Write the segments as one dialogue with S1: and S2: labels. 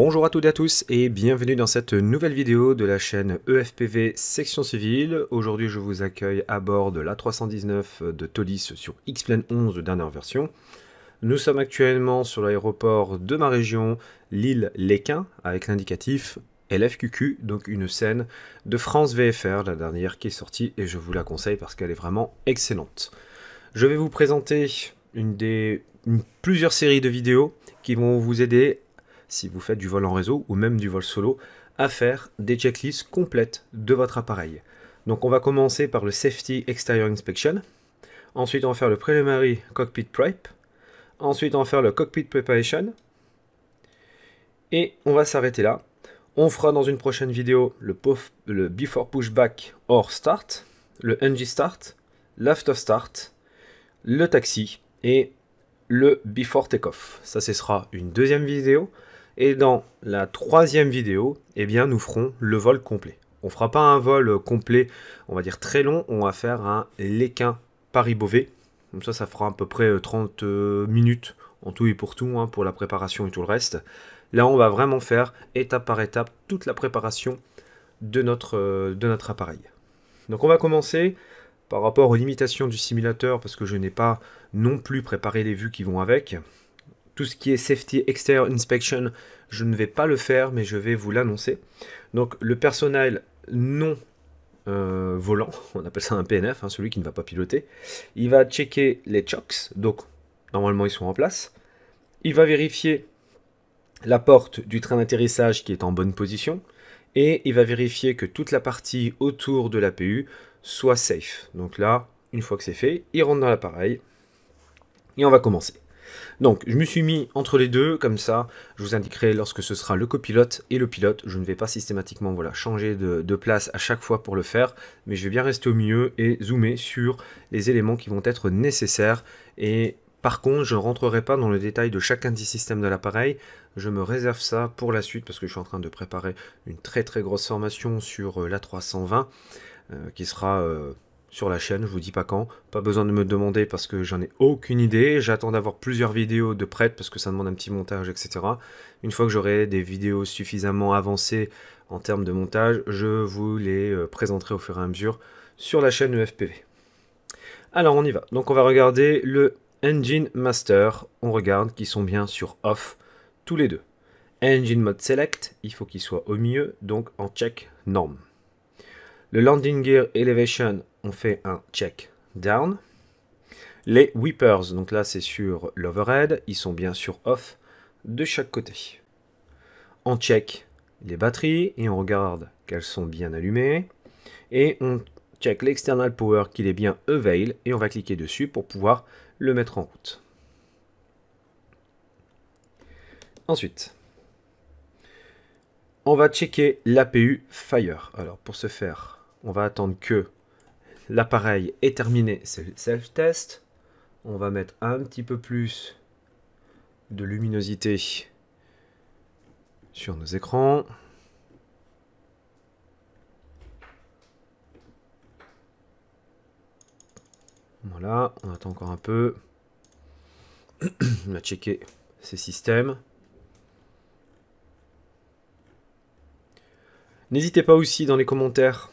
S1: Bonjour à toutes et à tous et bienvenue dans cette nouvelle vidéo de la chaîne EFPV Section Civile. Aujourd'hui je vous accueille à bord de l'A319 de Tolis sur X-Plane 11 dernière version. Nous sommes actuellement sur l'aéroport de ma région, l'île Léquin, avec l'indicatif LFQQ, donc une scène de France VFR, la dernière qui est sortie, et je vous la conseille parce qu'elle est vraiment excellente. Je vais vous présenter plusieurs séries de vidéos qui vont vous aider si vous faites du vol en réseau ou même du vol solo, à faire des checklists complètes de votre appareil. Donc on va commencer par le Safety Exterior Inspection, ensuite on va faire le Preliminary Cockpit Prep, ensuite on va faire le Cockpit Preparation, et on va s'arrêter là. On fera dans une prochaine vidéo le, le Before Pushback or Start, le NG Start, l'After Start, le Taxi et le Before Takeoff. Ça, ce sera une deuxième vidéo. Et dans la troisième vidéo, eh bien, nous ferons le vol complet. On fera pas un vol euh, complet, on va dire très long, on va faire un Léquin Paris-Beauvais. Comme ça, ça fera à peu près 30 euh, euh, minutes en tout et pour tout, hein, pour la préparation et tout le reste. Là, on va vraiment faire étape par étape toute la préparation de notre, de notre appareil. Donc on va commencer par rapport aux limitations du simulateur, parce que je n'ai pas non plus préparé les vues qui vont avec. Tout ce qui est Safety Exterior Inspection, je ne vais pas le faire, mais je vais vous l'annoncer. Donc le personnel non euh, volant, on appelle ça un PNF, hein, celui qui ne va pas piloter, il va checker les chocks, donc normalement ils sont en place. Il va vérifier la porte du train d'atterrissage qui est en bonne position et il va vérifier que toute la partie autour de l'APU soit safe. Donc là, une fois que c'est fait, il rentre dans l'appareil et on va commencer. Donc, je me suis mis entre les deux, comme ça, je vous indiquerai lorsque ce sera le copilote et le pilote. Je ne vais pas systématiquement voilà, changer de, place à chaque fois pour le faire, mais je vais bien rester au milieu et zoomer sur les éléments qui vont être nécessaires. Et par contre, je ne rentrerai pas dans le détail de chacun des systèmes de l'appareil. Je me réserve ça pour la suite parce que je suis en train de préparer une très très grosse formation sur euh, la 320 euh, qui sera... Euh, sur la chaîne, je vous dis pas quand. Pas besoin de me demander parce que j'en ai aucune idée. J'attends d'avoir plusieurs vidéos de prête parce que ça demande un petit montage, etc. Une fois que j'aurai des vidéos suffisamment avancées en termes de montage, je vous les euh, présenterai au fur et à mesure sur la chaîne e FPV. Alors on y va. Donc on va regarder le Engine Master. On regarde qu'ils sont bien sur off tous les deux. Engine Mode Select, il faut qu'il soit au mieux donc en check norme. Le Landing Gear Elevation, on fait un check down. Les whippers, donc là c'est sur l'overhead, ils sont bien sur off de chaque côté. On check les batteries et on regarde qu'elles sont bien allumées. Et on check l'external power qu'il est bien avail et on va cliquer dessus pour pouvoir le mettre en route. Ensuite, on va checker l'APU Fire. Alors pour ce faire, on va attendre que l'appareil est terminé, c'est le self-test. On va mettre un petit peu plus de luminosité sur nos écrans. Voilà, on attend encore un peu. on va checker ces systèmes. N'hésitez pas aussi dans les commentaires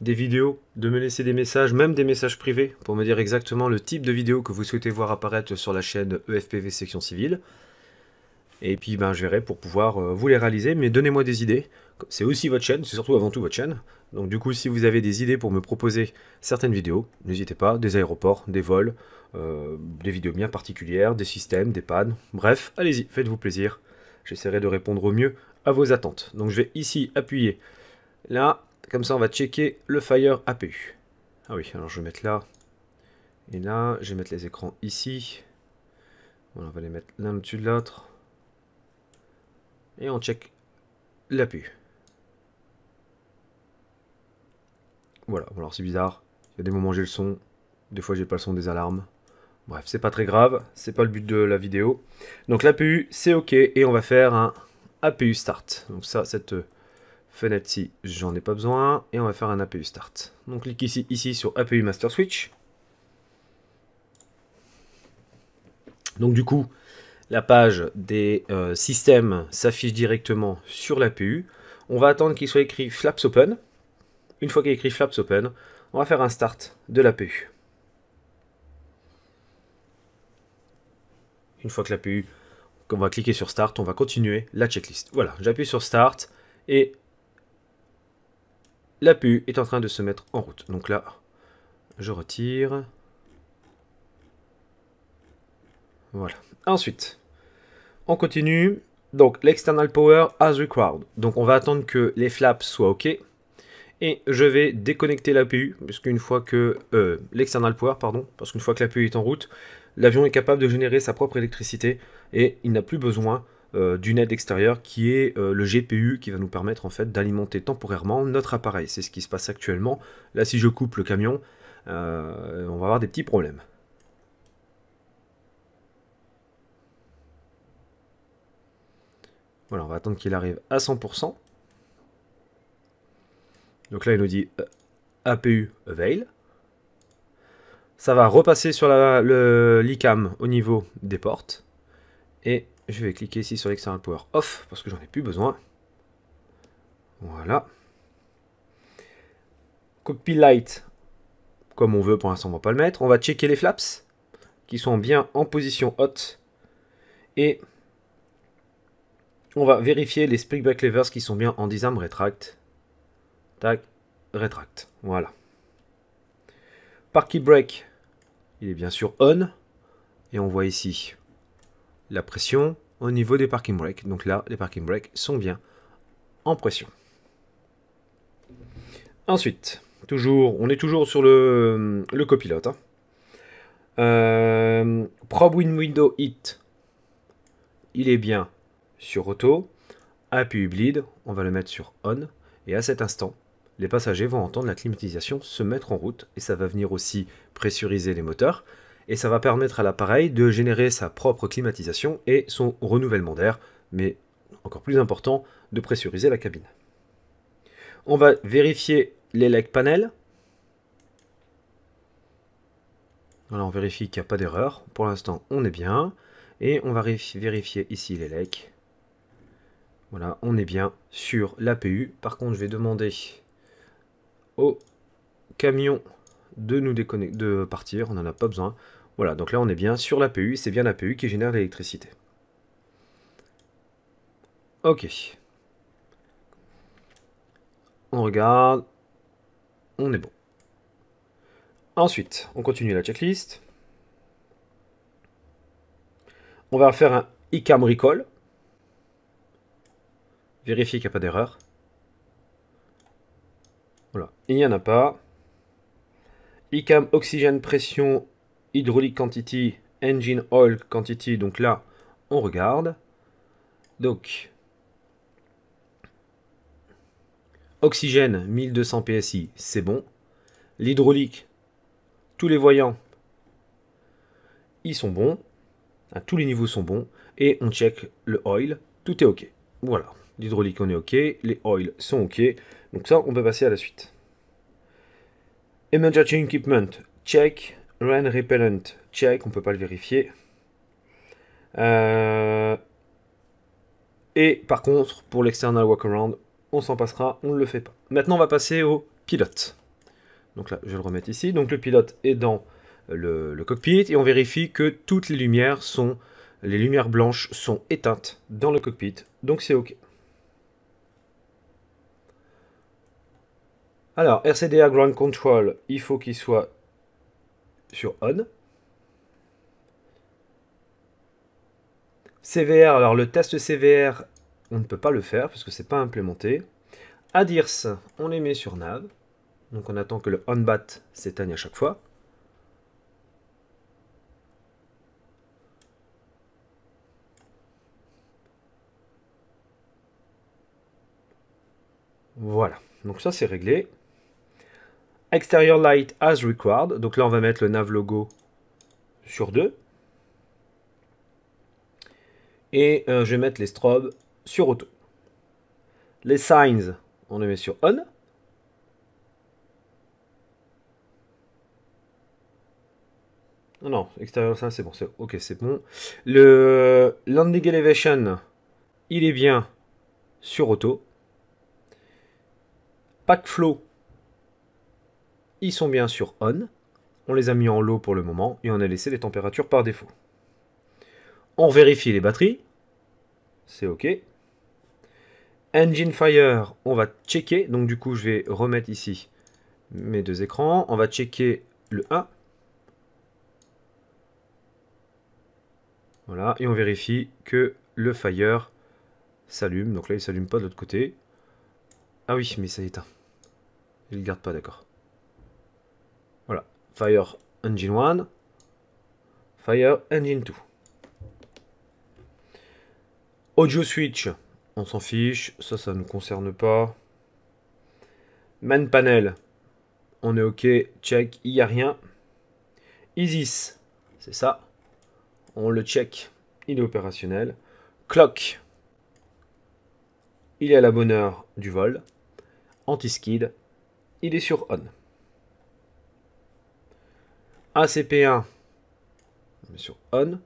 S1: des vidéos, de me laisser des messages, même des messages privés, pour me dire exactement le type de vidéo que vous souhaitez voir apparaître sur la chaîne EFPV Section Civile. Et puis ben, je verrai pour pouvoir euh, vous les réaliser, mais donnez-moi des idées. C'est aussi votre chaîne, c'est surtout avant tout votre chaîne. Donc du coup, si vous avez des idées pour me proposer certaines vidéos, n'hésitez pas, des aéroports, des vols, euh, des vidéos bien particulières, des systèmes, des pannes, bref, allez-y, faites-vous plaisir. J'essaierai de répondre au mieux à vos attentes. Donc je vais ici appuyer là, comme ça, on va checker le Fire APU. Ah oui, alors je vais mettre là et là. Je vais mettre les écrans ici. on va les mettre l'un au-dessus de l'autre. Et on check l'APU. Voilà, bon, alors c'est bizarre. Il y a des moments j'ai le son, des fois j'ai pas le son des alarmes. Bref, c'est pas très grave, c'est pas le but de la vidéo. Donc l'APU, c'est OK et on va faire un APU start. Donc ça, cette euh, si j'en ai pas besoin. Et on va faire un APU Start. Donc clique ici, ici sur APU Master Switch. Donc du coup, la page des euh, systèmes s'affiche directement sur l'APU. On va attendre qu'il soit écrit Flaps Open. Une fois qu'il est écrit Flaps Open, on va faire un Start de l'APU. Une fois que l'APU, on va cliquer sur Start, on va continuer la checklist. Voilà, j'appuie sur Start et la PU est en train de se mettre en route. Donc là, je retire. Voilà. Ensuite, on continue. Donc l'external power as required. Donc on va attendre que les flaps soient OK. Et je vais déconnecter la PU, parce fois que euh, l'external power, pardon, parce qu'une fois que la PU est en route, l'avion est capable de générer sa propre électricité et il n'a plus besoin euh, d'une aide extérieure qui est euh, le GPU qui va nous permettre en fait d'alimenter temporairement notre appareil. C'est ce qui se passe actuellement. Là, si je coupe le camion, euh, on va avoir des petits problèmes. Voilà, on va attendre qu'il arrive à 100%. Donc là, il nous dit APU Avail. Ça va repasser sur l'ICAM au niveau des portes. Et je vais cliquer ici sur l'external power off parce que j'en ai plus besoin. Voilà. light comme on veut, pour l'instant on va pas le mettre. On va checker les flaps qui sont bien en position haute. Et on va vérifier les back levers qui sont bien en disarm retract. Tac, Retract. Voilà. Par brake, il est bien sûr on. Et on voit ici la pression au niveau des parking brakes. Donc là, les parking brakes sont bien en pression. Ensuite, toujours, on est toujours sur le, copilote. Hein. Euh, probe window hit. Il est bien sur auto. Appui bleed, on va le mettre sur on. Et à cet instant, les passagers vont entendre la climatisation se mettre en route. Et ça va venir aussi pressuriser les moteurs et ça va permettre à l'appareil de générer sa propre climatisation et son renouvellement d'air, mais encore plus important, de pressuriser la cabine. On va vérifier les panel. Voilà, on vérifie qu'il n'y a pas d'erreur. Pour l'instant, on est bien. Et on va vérifier ici les Voilà, on est bien sur l'APU. Par contre, je vais demander au camion de nous déconnecter, de partir. On n'en a pas besoin. Voilà, donc là on est bien sur l'APU, c'est bien l'APU qui génère l'électricité. Ok. On regarde. On est bon. Ensuite, on continue la checklist. On va faire un ICAM recall. Vérifier qu'il n'y a pas d'erreur. Voilà, il n'y en a pas. ICAM oxygène pression Hydraulic Quantity, Engine Oil Quantity. Donc là, on regarde. Donc, oxygène, 1200 PSI, c'est bon. L'hydraulique, tous les voyants, ils sont bons. tous les niveaux sont bons. Et on check le oil, tout est OK. Voilà, l'hydraulique, on est OK. Les oils sont OK. Donc ça, on peut passer à la suite. Emergency Equipment, check. Run Repellent, check, on peut pas le vérifier. Euh, et par contre, pour l'external walkaround, on s'en passera, on ne le fait pas. Maintenant, on va passer au pilote. Donc là, je le remettre ici. Donc le pilote est dans le, le cockpit et on vérifie que toutes les lumières sont, les lumières blanches sont éteintes dans le cockpit. Donc c'est OK. Alors, RCDA Ground Control, il faut qu'il soit sur on. CVR, alors le test CVR, on ne peut pas le faire parce que c'est pas implémenté. ADIRS, on les met sur nav. Donc on attend que le bat s'éteigne à chaque fois. Voilà, donc ça c'est réglé. Exterior light as required. Donc là, on va mettre le nav logo sur 2. Et euh, je vais mettre les strobes sur auto. Les signs, on les met sur on. Non, non, extérieur, ça c'est bon, ok, c'est bon. Le landing elevation, il est bien sur auto. Pack flow, ils sont bien sûr on. On les a mis en low pour le moment et on a laissé les températures par défaut. On vérifie les batteries. C'est OK. Engine Fire, on va checker. Donc du coup, je vais remettre ici mes deux écrans. On va checker le 1. Voilà, et on vérifie que le Fire s'allume. Donc là, il ne s'allume pas de l'autre côté. Ah oui, mais ça éteint. Il ne garde pas, d'accord. Fire Engine 1, Fire Engine 2. Audio Switch, on s'en fiche, ça, ça ne nous concerne pas. Man Panel, on est OK, check, il n'y a rien. Isis, c'est ça, on le check, il est opérationnel. Clock, il est à la bonne heure du vol. Anti-skid, il est sur on. ACP1, sur on.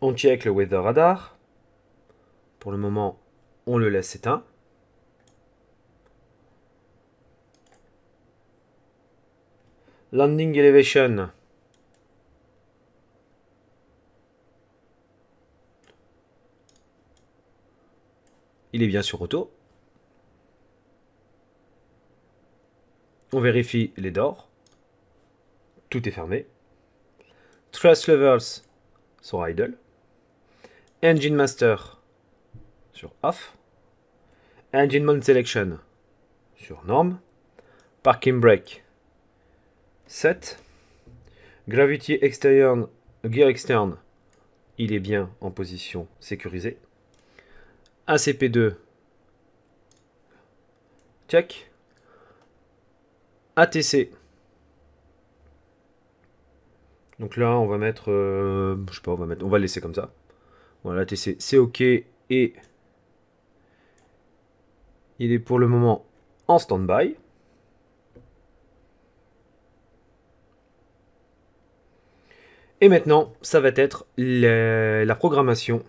S1: On check le weather radar. Pour le moment, on le laisse éteint. Landing elevation. Il est bien sur auto. On vérifie les DOR tout est fermé. Trust Levels sur idle. Engine Master sur off. Engine Mount Selection sur Norm. Parking Brake 7. Gravity Gear Externe, il est bien en position sécurisée. ACP2 check. ATC donc là, on va mettre, euh, je sais pas, on va mettre, on va laisser comme ça. Voilà, TC, c'est OK et il est pour le moment en stand-by. Et maintenant, ça va être la, programmation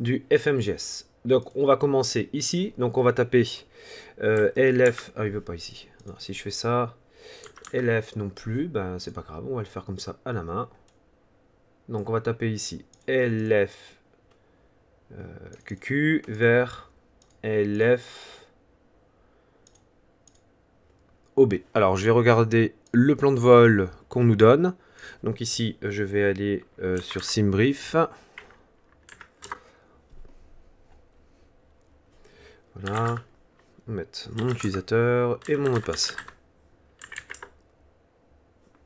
S1: du FMGS. Donc on va commencer ici, donc on va taper euh, LF, ah il veut pas ici, si je fais ça, LF non plus, ben c'est pas grave, on va le faire comme ça à la main. Donc on va taper ici LF QQ euh, vers LF OB. Alors je vais regarder le plan de vol qu'on nous donne. Donc ici je vais aller euh, sur SimBrief. Voilà, on mettre mon utilisateur et mon mot de passe.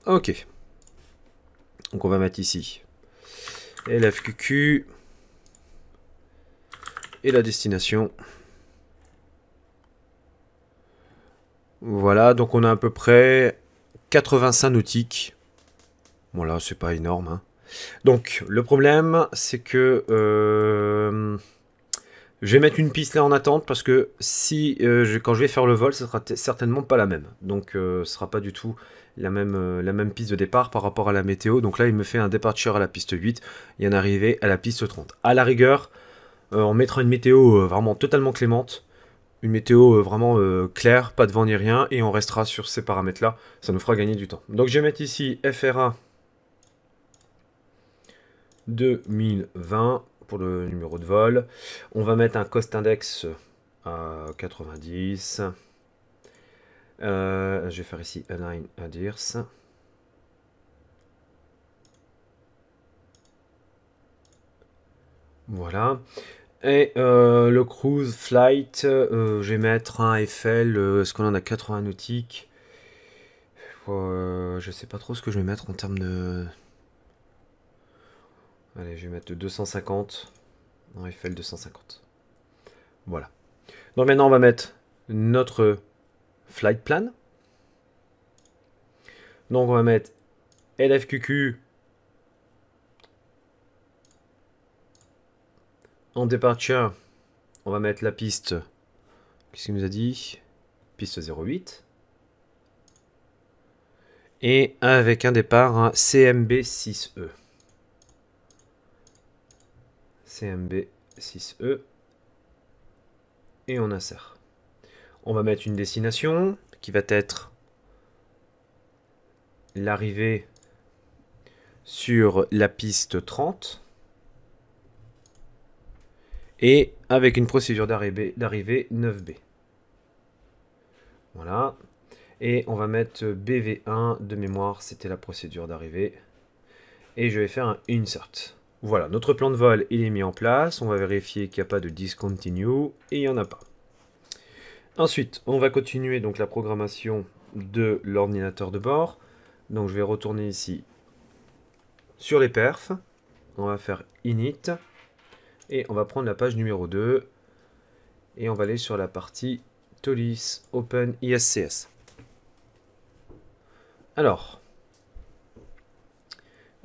S1: Ok. Donc on va mettre ici. LFQQ. Et la destination. Voilà, donc on a à peu près 85 nautiques. Voilà, c'est pas énorme. Hein. Donc, le problème, c'est que... Euh, je vais mettre une piste là en attente parce que si euh, quand je vais faire le vol, ce sera certainement pas la même. Donc euh, ce ne sera pas du tout la même, euh, la même piste de départ par rapport à la météo. Donc là, il me fait un departure à la piste 8 et un arrivé à la piste 30. A la rigueur, on mettra une météo vraiment totalement clémente, une météo vraiment claire, pas de vent ni rien, et on restera sur ces paramètres-là. Ça nous fera gagner du temps. Donc je vais mettre ici FRA 2020 pour le numéro de vol. On va mettre un cost index à 90. Euh, je vais faire ici align adirs. Voilà. Et euh, le cruise flight, euh, je vais mettre un FL, est ce qu'on en a 80 nautiques. je sais pas trop ce que je vais mettre en termes de, Allez, je vais mettre 250. fait le 250. Voilà. Donc maintenant, on va mettre notre flight plan. Donc on va mettre LFQQ en departure. On va mettre la piste. Qu'est-ce qu'il nous a dit Piste 08. Et avec un départ CMB6E. CMB6E et on insère. On va mettre une destination qui va être l'arrivée sur la piste 30 et avec une procédure d'arrivée 9B. Voilà. Et on va mettre BV1 de mémoire, c'était la procédure d'arrivée. Et je vais faire un insert. Voilà, notre plan de vol, il est mis en place. On va vérifier qu'il n'y a pas de discontinue et il n'y en a pas. Ensuite, on va continuer donc la programmation de l'ordinateur de bord. Donc je vais retourner ici sur les perfs. On va faire init et on va prendre la page numéro 2 et on va aller sur la partie Tolis Open ISCS. Alors,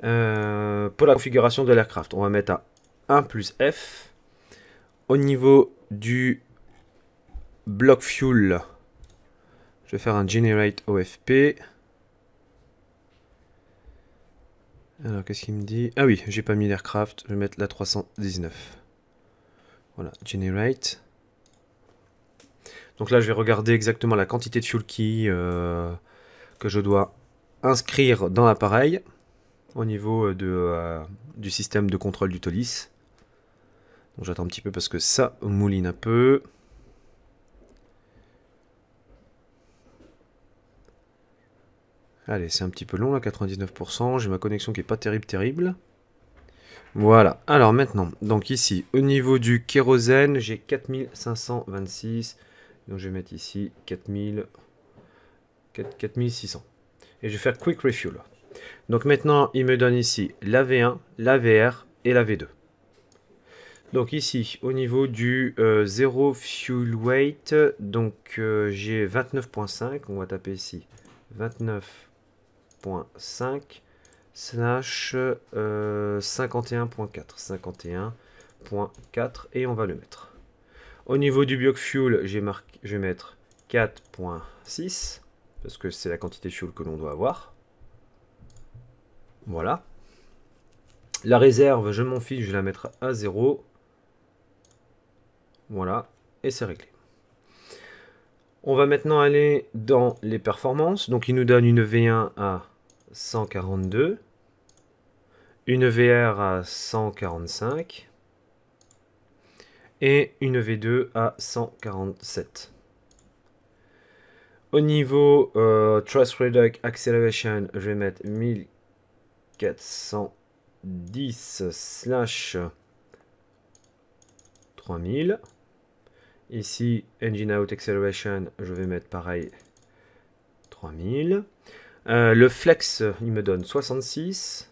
S1: euh, pour la configuration de l'aircraft, on va mettre à 1 plus F. Au niveau du bloc fuel, je vais faire un generate OFP. Alors, qu'est-ce qu'il me dit Ah oui, j'ai pas mis l'aircraft, je vais mettre la 319. Voilà, generate. Donc là, je vais regarder exactement la quantité de fuel qui euh, que je dois inscrire dans l'appareil au niveau euh, de, euh, du système de contrôle du tolis. Donc j'attends un petit peu parce que ça mouline un peu. Allez, c'est un petit peu long là, 99%. J'ai ma connexion qui est pas terrible, terrible. Voilà, alors maintenant, donc ici, au niveau du kérosène, j'ai 4526. Donc je vais mettre ici 4000, 4600. Et je vais faire Quick Refuel. Donc maintenant, il me donne ici la V1, la VR et la V2. Donc ici, au niveau du euh, zéro fuel weight, donc euh, j'ai 29.5, on va taper ici 29.5 slash 51.4, euh, 51.4 et on va le mettre. Au niveau du biofuel, je vais mettre 4.6 parce que c'est la quantité de fuel que l'on doit avoir. Voilà. La réserve, je m'en fiche, je vais la mettre à 0. Voilà, et c'est réglé. On va maintenant aller dans les performances. Donc il nous donne une V1 à 142, une VR à 145 et une V2 à 147. Au niveau euh, Trust Reduct Acceleration, je vais mettre 1000. 410 slash 3000. Ici, Engine Out Acceleration, je vais mettre pareil 3000. Euh, le flex, il me donne 66.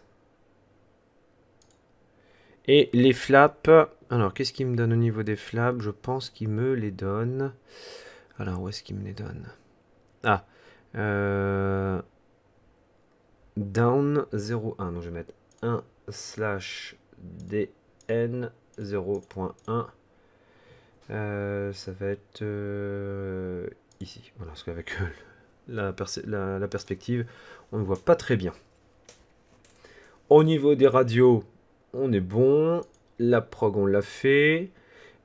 S1: Et les flaps, alors qu'est-ce qu'il me donne au niveau des flaps Je pense qu'il me les donne. Alors où est-ce qu'il me les donne Ah, euh, down 0.1. Donc je vais mettre 1 slash dn 0.1. Euh, ça va être euh, ici. Voilà, parce qu'avec euh, la, la, perspective, on ne voit pas très bien. Au niveau des radios, on est bon. La prog, on l'a fait.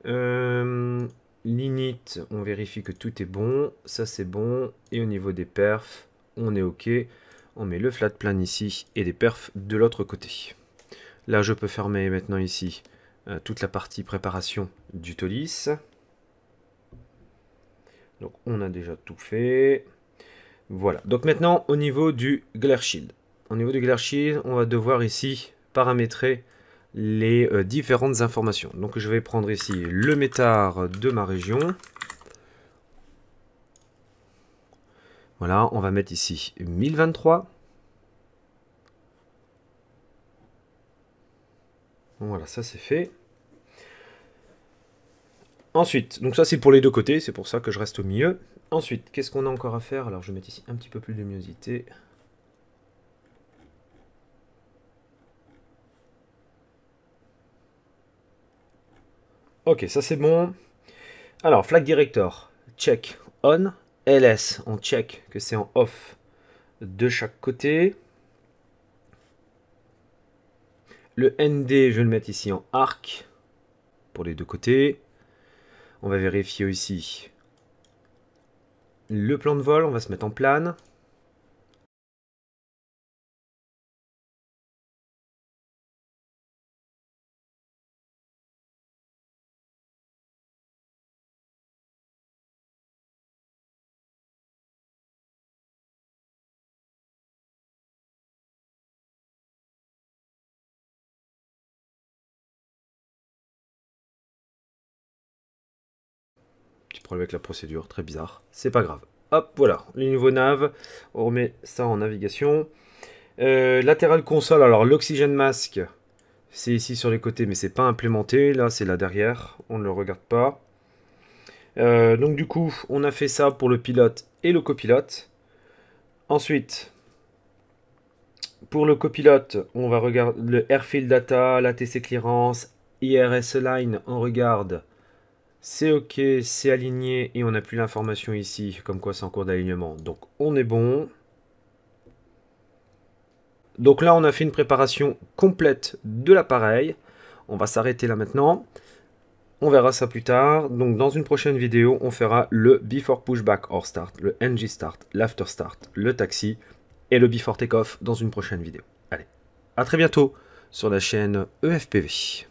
S1: Euh, L'init, on vérifie que tout est bon. Ça, c'est bon. Et au niveau des perfs, on est OK. On met le flat plane ici et des perfs de l'autre côté. Là, je peux fermer maintenant ici euh, toute la partie préparation du tolis. Donc, on a déjà tout fait. Voilà. Donc maintenant, au niveau du glare shield. Au niveau du glare shield, on va devoir ici paramétrer les euh, différentes informations. Donc je vais prendre ici le métar de ma région. Voilà, on va mettre ici 1023. Voilà, ça c'est fait. Ensuite, donc ça c'est pour les deux côtés, c'est pour ça que je reste au milieu. Ensuite, qu'est-ce qu'on a encore à faire Alors je vais mettre ici un petit peu plus de luminosité. Ok, ça c'est bon. Alors, flag director, check on. LS, on check que c'est en off de chaque côté. Le ND, je vais le mettre ici en arc pour les deux côtés. On va vérifier aussi le plan de vol, on va se mettre en plane. avec la procédure, très bizarre. C'est pas grave. Hop, voilà, les nouveaux nav. On remet ça en navigation. Euh, latéral console, alors l'oxygène masque, c'est ici sur les côtés, mais c'est pas implémenté. Là, c'est là derrière, on ne le regarde pas. Euh, donc du coup, on a fait ça pour le pilote et le copilote. Ensuite, pour le copilote, on va regarder le airfield data, l'ATC clearance, IRS line, on regarde c'est OK, c'est aligné et on n'a plus l'information ici, comme quoi c'est en cours d'alignement. Donc on est bon. Donc là, on a fait une préparation complète de l'appareil. On va s'arrêter là maintenant. On verra ça plus tard. Donc dans une prochaine vidéo, on fera le before pushback or start, le NG start, l'after start, le taxi et le before takeoff dans une prochaine vidéo. Allez, à très bientôt sur la chaîne EFPV.